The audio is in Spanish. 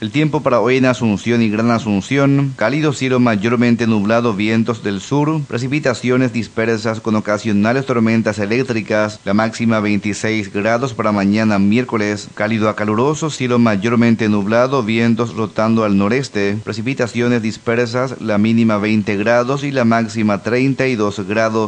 El tiempo para hoy en Asunción y Gran Asunción, cálido cielo mayormente nublado, vientos del sur, precipitaciones dispersas con ocasionales tormentas eléctricas, la máxima 26 grados para mañana miércoles, cálido a caluroso, cielo mayormente nublado, vientos rotando al noreste, precipitaciones dispersas, la mínima 20 grados y la máxima 32 grados.